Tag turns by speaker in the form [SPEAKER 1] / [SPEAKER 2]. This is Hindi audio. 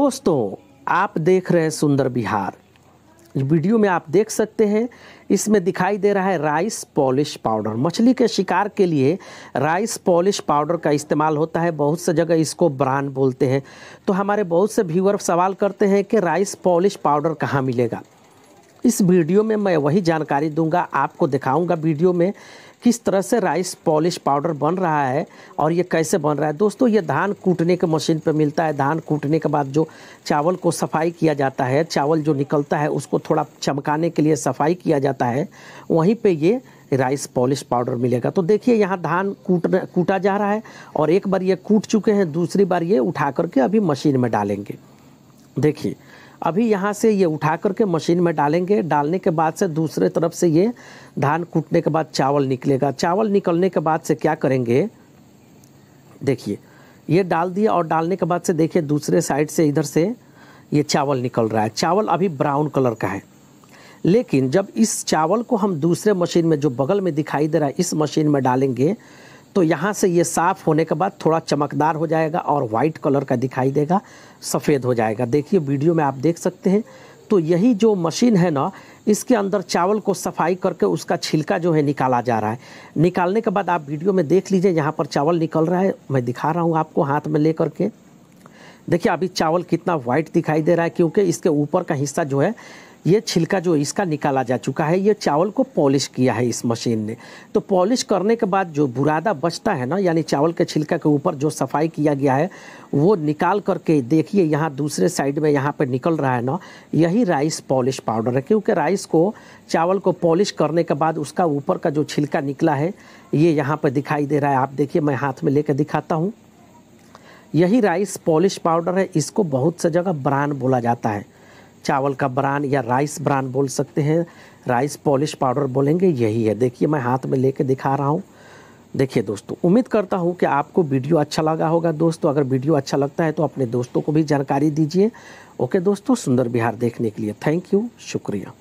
[SPEAKER 1] दोस्तों आप देख रहे हैं सुंदर बिहार वीडियो में आप देख सकते हैं इसमें दिखाई दे रहा है राइस पॉलिश पाउडर मछली के शिकार के लिए राइस पॉलिश पाउडर का इस्तेमाल होता है बहुत से जगह इसको ब्रान बोलते हैं तो हमारे बहुत से व्यूअर सवाल करते हैं कि राइस पॉलिश पाउडर कहाँ मिलेगा इस वीडियो में मैं वही जानकारी दूंगा आपको दिखाऊंगा वीडियो में किस तरह से राइस पॉलिश पाउडर बन रहा है और ये कैसे बन रहा है दोस्तों ये धान कूटने के मशीन पर मिलता है धान कूटने के बाद जो चावल को सफाई किया जाता है चावल जो निकलता है उसको थोड़ा चमकाने के लिए सफाई किया जाता है वहीं पर ये राइस पॉलिश पाउडर मिलेगा तो देखिए यहाँ धान कूट कूटा जा रहा है और एक बार ये कूट चुके हैं दूसरी बार ये उठा करके अभी मशीन में डालेंगे देखिए अभी यहाँ से ये उठा करके मशीन में डालेंगे डालने के बाद से दूसरे तरफ से ये धान कूटने के बाद चावल निकलेगा चावल निकलने के बाद से क्या करेंगे देखिए ये डाल दिया और डालने के बाद से देखिए दूसरे साइड से इधर से ये चावल निकल रहा है चावल अभी ब्राउन कलर का है लेकिन जब इस चावल को हम दूसरे मशीन में जो बगल में दिखाई दे रहा है इस मशीन में डालेंगे तो यहाँ से ये साफ़ होने के बाद थोड़ा चमकदार हो जाएगा और वाइट कलर का दिखाई देगा सफ़ेद हो जाएगा देखिए वीडियो में आप देख सकते हैं तो यही जो मशीन है ना इसके अंदर चावल को सफाई करके उसका छिलका जो है निकाला जा रहा है निकालने के बाद आप वीडियो में देख लीजिए यहाँ पर चावल निकल रहा है मैं दिखा रहा हूँ आपको हाथ में ले करके देखिए अभी चावल कितना वाइट दिखाई दे रहा है क्योंकि इसके ऊपर का हिस्सा जो है ये छिलका जो इसका निकाला जा चुका है ये चावल को पॉलिश किया है इस मशीन ने तो पॉलिश करने के बाद जो बुरादा बचता है ना यानी चावल के छिलका के ऊपर जो सफाई किया गया है वो निकाल करके देखिए यहाँ दूसरे साइड में यहाँ पर निकल रहा है ना यही राइस पॉलिश पाउडर है क्योंकि राइस को चावल को पॉलिश करने के बाद उसका ऊपर का जो छिलका निकला है ये यहाँ पर दिखाई दे रहा है आप देखिए मैं हाथ में ले दिखाता हूँ यही राइस पॉलिश पाउडर है इसको बहुत से जगह ब्रान बोला जाता है चावल का ब्रांड या राइस ब्रांड बोल सकते हैं राइस पॉलिश पाउडर बोलेंगे यही है देखिए मैं हाथ में लेके दिखा रहा हूँ देखिए दोस्तों उम्मीद करता हूँ कि आपको वीडियो अच्छा लगा होगा दोस्तों अगर वीडियो अच्छा लगता है तो अपने दोस्तों को भी जानकारी दीजिए ओके दोस्तों सुंदर बिहार देखने के लिए थैंक यू शुक्रिया